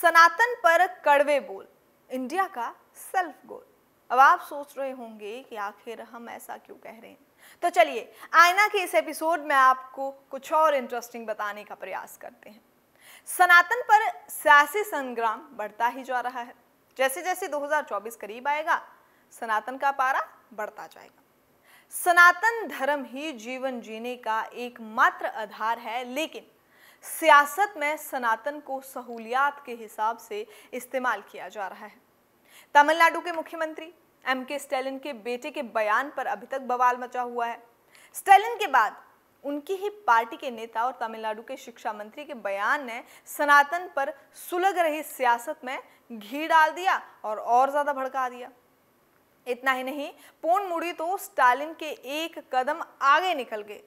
सनातन पर कड़वे बोल इंडिया का सेल्फ गोल अब आप सोच रहे होंगे कि आखिर हम ऐसा क्यों कह रहे हैं तो चलिए आयना के इस एपिसोड में आपको कुछ और इंटरेस्टिंग बताने का प्रयास करते हैं सनातन पर सियासी संग्राम बढ़ता ही जा रहा है जैसे जैसे 2024 करीब आएगा सनातन का पारा बढ़ता जाएगा सनातन धर्म ही जीवन जीने का एकमात्र आधार है लेकिन सियासत में सनातन को सहूलियात के हिसाब से इस्तेमाल किया जा रहा है तमिलनाडु के मुख्यमंत्री एम के स्टेलिन के बेटे के बयान पर अभी तक बवाल मचा हुआ है स्टेलिन के बाद उनकी ही पार्टी के नेता और तमिलनाडु के शिक्षा मंत्री के बयान ने सनातन पर सुलग रही सियासत में घी डाल दिया और और ज़्यादा भड़का दिया इतना ही नहीं पूर्ण मुड़ी तो स्टालिन के एक कदम आगे निकल गए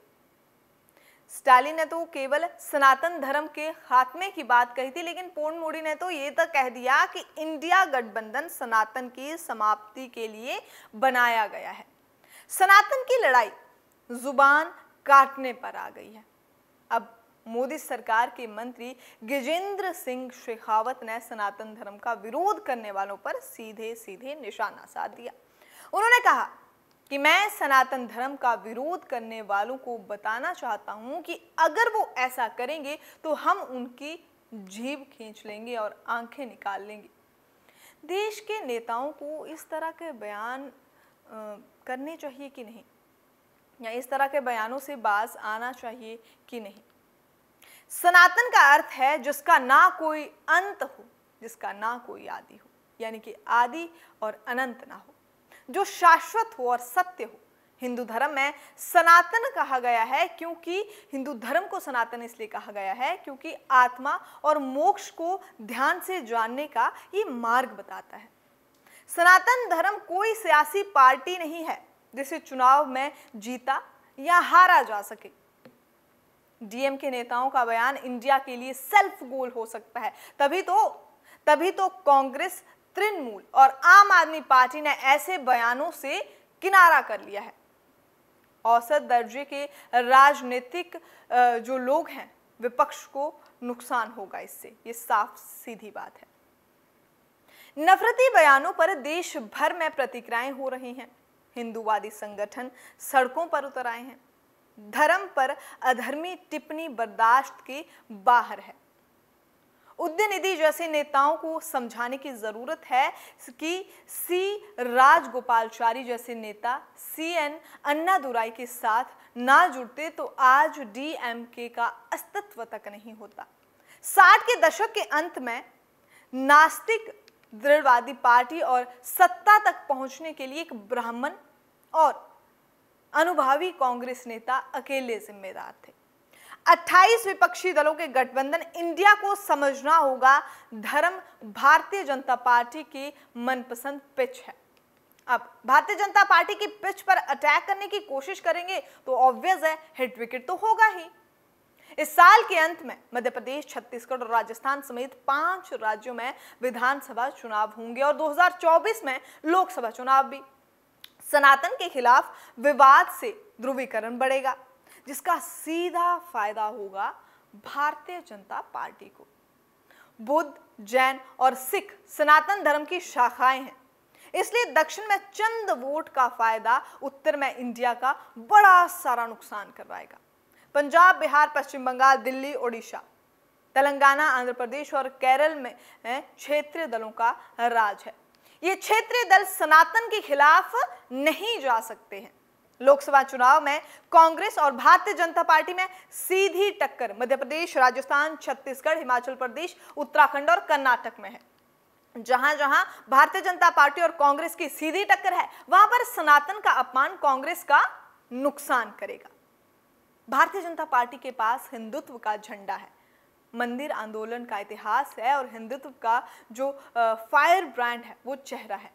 स्टालिन ने तो केवल सनातन धर्म के खात्मे की बात कही थी लेकिन पूर्ण मोदी ने तो ये तक तो कह दिया कि इंडिया गठबंधन सनातन की समाप्ति के लिए बनाया गया है सनातन की लड़ाई जुबान काटने पर आ गई है अब मोदी सरकार के मंत्री गजेंद्र सिंह शेखावत ने सनातन धर्म का विरोध करने वालों पर सीधे सीधे निशाना साध दिया उन्होंने कहा कि मैं सनातन धर्म का विरोध करने वालों को बताना चाहता हूं कि अगर वो ऐसा करेंगे तो हम उनकी जीव खींच लेंगे और आंखें निकाल लेंगे देश के नेताओं को इस तरह के बयान करने चाहिए कि नहीं या इस तरह के बयानों से बाज आना चाहिए कि नहीं सनातन का अर्थ है जिसका ना कोई अंत हो जिसका ना कोई आदि हो यानी कि आदि और अनंत ना हो जो शाश्वत हो और सत्य हो हिंदू धर्म में सनातन कहा गया है क्योंकि हिंदू धर्म को सनातन इसलिए कहा गया है क्योंकि आत्मा और मोक्ष को ध्यान से जानने का ये मार्ग बताता है सनातन धर्म कोई सियासी पार्टी नहीं है जिसे चुनाव में जीता या हारा जा सके डीएम के नेताओं का बयान इंडिया के लिए सेल्फ गोल हो सकता है तभी तो तभी तो कांग्रेस तृणमूल और आम आदमी पार्टी ने ऐसे बयानों से किनारा कर लिया है औसत दर्जे के राजनीतिक जो लोग हैं विपक्ष को नुकसान होगा इससे ये साफ सीधी बात है नफरती बयानों पर देश भर में प्रतिक्रियाएं हो रही हैं हिंदूवादी संगठन सड़कों पर उतर आए हैं धर्म पर अधर्मी टिप्पणी बर्दाश्त के बाहर है उद्यनिधि जैसे नेताओं को समझाने की ज़रूरत है कि सी राजगोपालचारी जैसे नेता सी एन अन्ना दुराई के साथ ना जुड़ते तो आज डीएमके का अस्तित्व तक नहीं होता साठ के दशक के अंत में नास्तिक दृढ़वादी पार्टी और सत्ता तक पहुंचने के लिए एक ब्राह्मण और अनुभवी कांग्रेस नेता अकेले जिम्मेदार थे 28 विपक्षी दलों के गठबंधन इंडिया को समझना होगा धर्म भारतीय जनता पार्टी की मनपसंद पिच है अब भारतीय जनता पार्टी की पिच पर अटैक करने की कोशिश करेंगे तो ऑब्वियस है हिट विकेट तो होगा ही इस साल के अंत में मध्य प्रदेश छत्तीसगढ़ और राजस्थान समेत पांच राज्यों में विधानसभा चुनाव होंगे और 2024 में लोकसभा चुनाव भी सनातन के खिलाफ विवाद से ध्रुवीकरण बढ़ेगा जिसका सीधा फायदा होगा भारतीय जनता पार्टी को बुद्ध जैन और सिख सनातन धर्म की शाखाएं हैं इसलिए दक्षिण में चंद वोट का फायदा उत्तर में इंडिया का बड़ा सारा नुकसान करवाएगा पंजाब बिहार पश्चिम बंगाल दिल्ली ओडिशा तेलंगाना आंध्र प्रदेश और केरल में क्षेत्रीय दलों का राज है ये क्षेत्रीय दल सनातन के खिलाफ नहीं जा सकते हैं लोकसभा चुनाव में कांग्रेस और भारतीय जनता पार्टी में सीधी टक्कर मध्य प्रदेश राजस्थान छत्तीसगढ़ हिमाचल प्रदेश उत्तराखंड और कर्नाटक में है जहां जहां भारतीय जनता पार्टी और कांग्रेस की सीधी टक्कर है वहां पर सनातन का अपमान कांग्रेस का नुकसान करेगा भारतीय जनता पार्टी के पास हिंदुत्व का झंडा है मंदिर आंदोलन का इतिहास है और हिंदुत्व का जो फायर ब्रांड है वो चेहरा है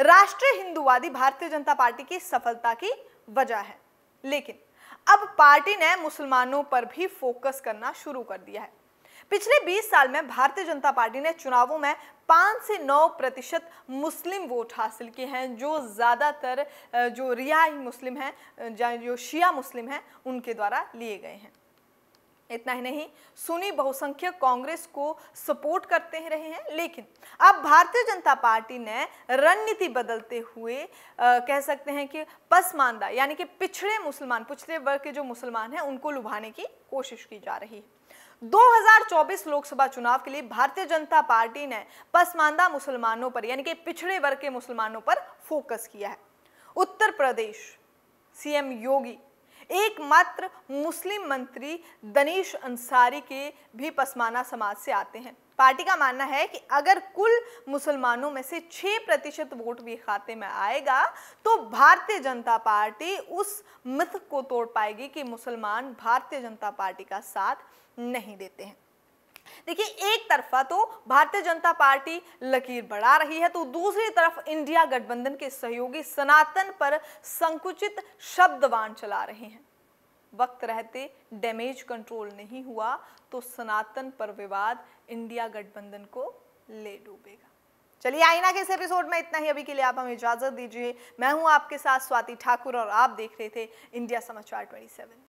राष्ट्रीय हिंदुवादी भारतीय जनता पार्टी की सफलता की वजह है लेकिन अब पार्टी ने मुसलमानों पर भी फोकस करना शुरू कर दिया है पिछले 20 साल में भारतीय जनता पार्टी ने चुनावों में 5 से 9 प्रतिशत मुस्लिम वोट हासिल किए हैं जो ज़्यादातर जो रियाई मुस्लिम हैं जो शिया मुस्लिम हैं उनके द्वारा लिए गए हैं इतना ही नहीं सुनी बहुसंख्यक कांग्रेस को सपोर्ट करते ही रहे हैं लेकिन अब भारतीय जनता पार्टी ने रणनीति बदलते हुए आ, कह सकते हैं कि पसमानदा यानी कि पिछड़े मुसलमान पिछड़े वर्ग के जो मुसलमान हैं उनको लुभाने की कोशिश की जा रही है 2024 लोकसभा चुनाव के लिए भारतीय जनता पार्टी ने पसमानदा मुसलमानों पर यानी कि पिछड़े वर्ग के मुसलमानों पर फोकस किया है उत्तर प्रदेश सीएम योगी एकमात्र मुस्लिम मंत्री दनीश अंसारी के भी पसमाना समाज से आते हैं पार्टी का मानना है कि अगर कुल मुसलमानों में से 6 प्रतिशत वोट भी खाते में आएगा तो भारतीय जनता पार्टी उस मिथ को तोड़ पाएगी कि मुसलमान भारतीय जनता पार्टी का साथ नहीं देते हैं देखिए एक तरफा तो भारतीय जनता पार्टी लकीर बढ़ा रही है तो दूसरी तरफ इंडिया गठबंधन के सहयोगी सनातन पर संकुचित शब्दवान चला रहे हैं वक्त रहते डैमेज कंट्रोल नहीं हुआ तो सनातन पर विवाद इंडिया गठबंधन को ले डूबेगा चलिए आईना के इस एपिसोड में इतना ही अभी के लिए आप हमें इजाजत दीजिए मैं हूं आपके साथ स्वाति ठाकुर और आप देख रहे थे इंडिया समाचार 27